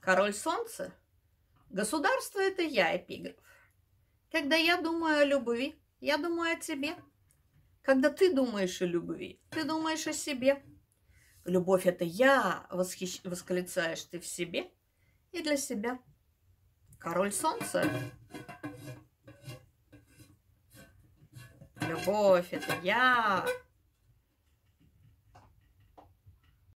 Король солнца? Государство – это я, эпиграф. Когда я думаю о любви, я думаю о тебе. Когда ты думаешь о любви, ты думаешь о себе. Любовь – это я, восхищ... восклицаешь ты в себе и для себя. Король солнца. Любовь – это я,